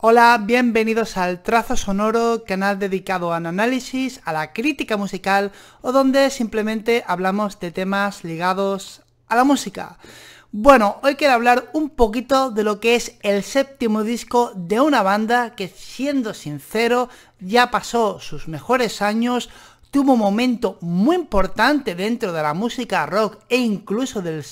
Hola, bienvenidos al Trazo Sonoro, canal dedicado al análisis, a la crítica musical o donde simplemente hablamos de temas ligados a la música. Bueno, hoy quiero hablar un poquito de lo que es el séptimo disco de una banda que, siendo sincero, ya pasó sus mejores años, tuvo un momento muy importante dentro de la música rock e incluso del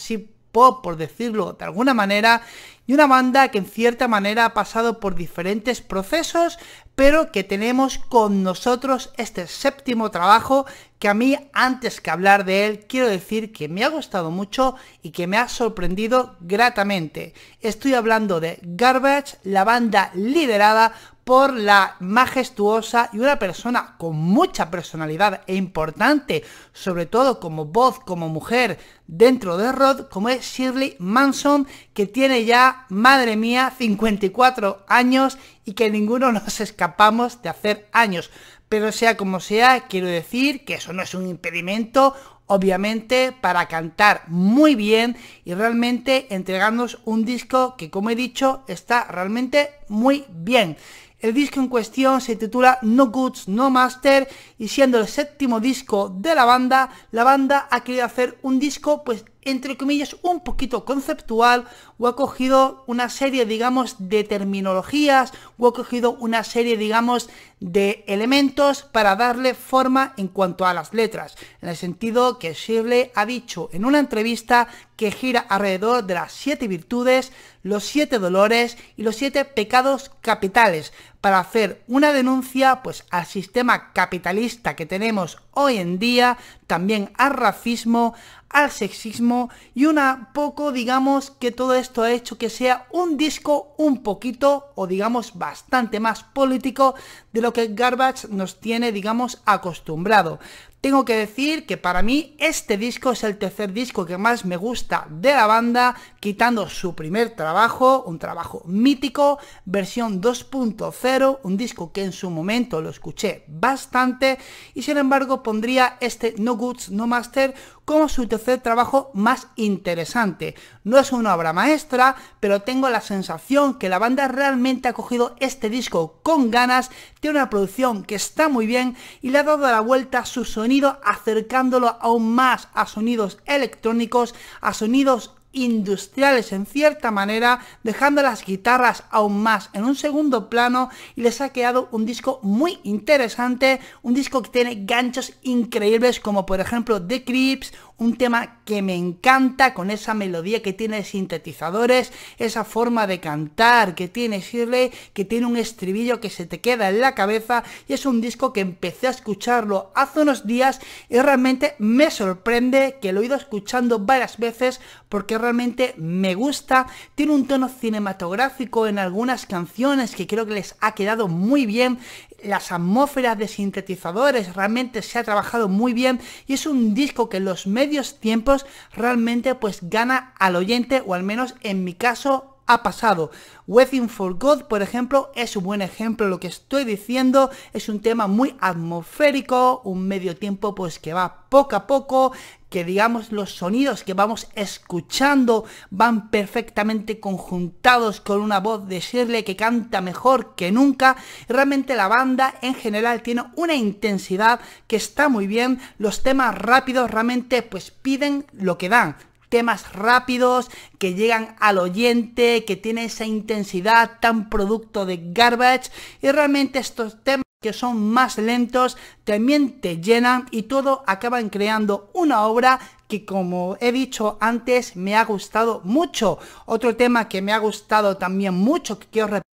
por decirlo de alguna manera, y una banda que en cierta manera ha pasado por diferentes procesos, pero que tenemos con nosotros este séptimo trabajo que a mí, antes que hablar de él, quiero decir que me ha gustado mucho y que me ha sorprendido gratamente. Estoy hablando de Garbage, la banda liderada por la majestuosa y una persona con mucha personalidad e importante, sobre todo como voz, como mujer dentro de Rod, como es Shirley Manson, que tiene ya, madre mía, 54 años y que ninguno nos escapamos de hacer años. Pero sea como sea, quiero decir que eso no es un impedimento, obviamente, para cantar muy bien y realmente entregarnos un disco que, como he dicho, está realmente muy bien. El disco en cuestión se titula No Goods, No Master y siendo el séptimo disco de la banda, la banda ha querido hacer un disco pues entre comillas, un poquito conceptual, o ha cogido una serie, digamos, de terminologías, o ha cogido una serie, digamos, de elementos para darle forma en cuanto a las letras, en el sentido que Shirley ha dicho en una entrevista que gira alrededor de las siete virtudes, los siete dolores y los siete pecados capitales, para hacer una denuncia pues al sistema capitalista que tenemos hoy en día, también al racismo, al sexismo y una poco digamos que todo esto ha hecho que sea un disco un poquito o digamos bastante más político de lo que Garbage nos tiene digamos acostumbrado tengo que decir que para mí este disco es el tercer disco que más me gusta de la banda, quitando su primer trabajo, un trabajo mítico, versión 2.0, un disco que en su momento lo escuché bastante y sin embargo pondría este No Goods No Master como su tercer trabajo más interesante. No es una obra maestra, pero tengo la sensación que la banda realmente ha cogido este disco con ganas, tiene una producción que está muy bien y le ha dado la vuelta a su sonido acercándolo aún más a sonidos electrónicos, a sonidos industriales en cierta manera, dejando las guitarras aún más en un segundo plano y les ha quedado un disco muy interesante, un disco que tiene ganchos increíbles como por ejemplo The Crips, un tema que me encanta con esa melodía que tiene sintetizadores, esa forma de cantar que tiene Shirley, que tiene un estribillo que se te queda en la cabeza y es un disco que empecé a escucharlo hace unos días y realmente me sorprende que lo he ido escuchando varias veces porque realmente me gusta, tiene un tono cinematográfico en algunas canciones que creo que les ha quedado muy bien las atmósferas de sintetizadores, realmente se ha trabajado muy bien y es un disco que en los medios tiempos realmente pues gana al oyente o al menos en mi caso ha pasado. wedding for God, por ejemplo, es un buen ejemplo de lo que estoy diciendo. Es un tema muy atmosférico, un medio tiempo pues que va poco a poco, que digamos los sonidos que vamos escuchando van perfectamente conjuntados con una voz de Shirley que canta mejor que nunca. Realmente la banda en general tiene una intensidad que está muy bien. Los temas rápidos realmente pues piden lo que dan temas rápidos, que llegan al oyente, que tiene esa intensidad tan producto de garbage y realmente estos temas que son más lentos también te llenan y todo acaban creando una obra que como he dicho antes me ha gustado mucho. Otro tema que me ha gustado también mucho que quiero repetir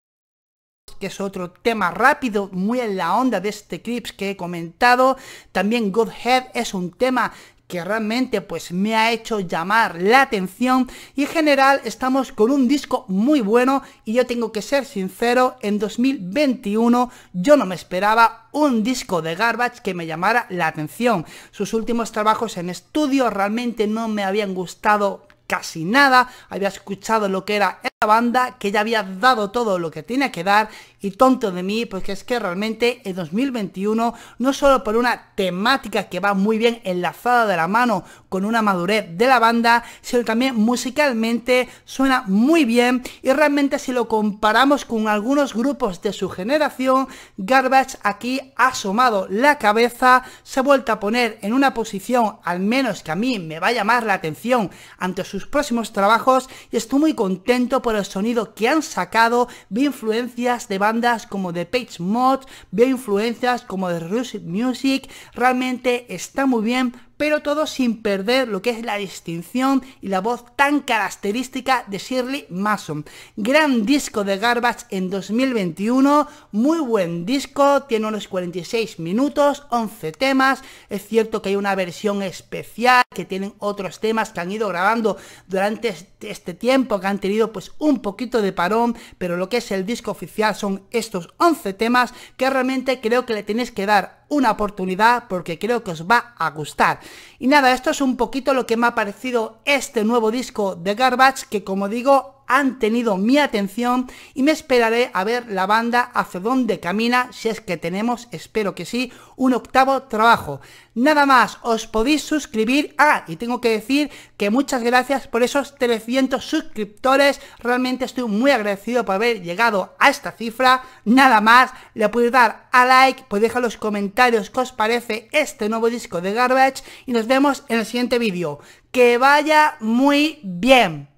que es otro tema rápido, muy en la onda de este clips que he comentado. También Godhead es un tema que realmente pues me ha hecho llamar la atención y en general estamos con un disco muy bueno y yo tengo que ser sincero, en 2021 yo no me esperaba un disco de Garbage que me llamara la atención. Sus últimos trabajos en estudio realmente no me habían gustado casi nada, había escuchado lo que era banda que ya había dado todo lo que tenía que dar y tonto de mí porque pues es que realmente en 2021 no solo por una temática que va muy bien enlazada de la mano con una madurez de la banda sino también musicalmente suena muy bien y realmente si lo comparamos con algunos grupos de su generación Garbage aquí ha asomado la cabeza se ha vuelto a poner en una posición al menos que a mí me va a llamar la atención ante sus próximos trabajos y estoy muy contento por el sonido que han sacado, veo influencias de bandas como The Page Mods, veo influencias como The Russian Music, realmente está muy bien, pero todo sin perder lo que es la distinción y la voz tan característica de Shirley Mason. Gran disco de Garbage en 2021, muy buen disco, tiene unos 46 minutos, 11 temas, es cierto que hay una versión especial, que tienen otros temas que han ido grabando durante este, este tiempo, que han tenido pues un poquito de parón, pero lo que es el disco oficial son estos 11 temas que realmente creo que le tenéis que dar una oportunidad porque creo que os va a gustar. Y nada, esto es un poquito lo que me ha parecido este nuevo disco de Garbage que como digo han tenido mi atención y me esperaré a ver la banda hacia dónde camina, si es que tenemos, espero que sí, un octavo trabajo. Nada más, os podéis suscribir. Ah, y tengo que decir que muchas gracias por esos 300 suscriptores. Realmente estoy muy agradecido por haber llegado a esta cifra. Nada más, le podéis dar a like, podéis dejar los comentarios que os parece este nuevo disco de Garbage y nos vemos en el siguiente vídeo. Que vaya muy bien.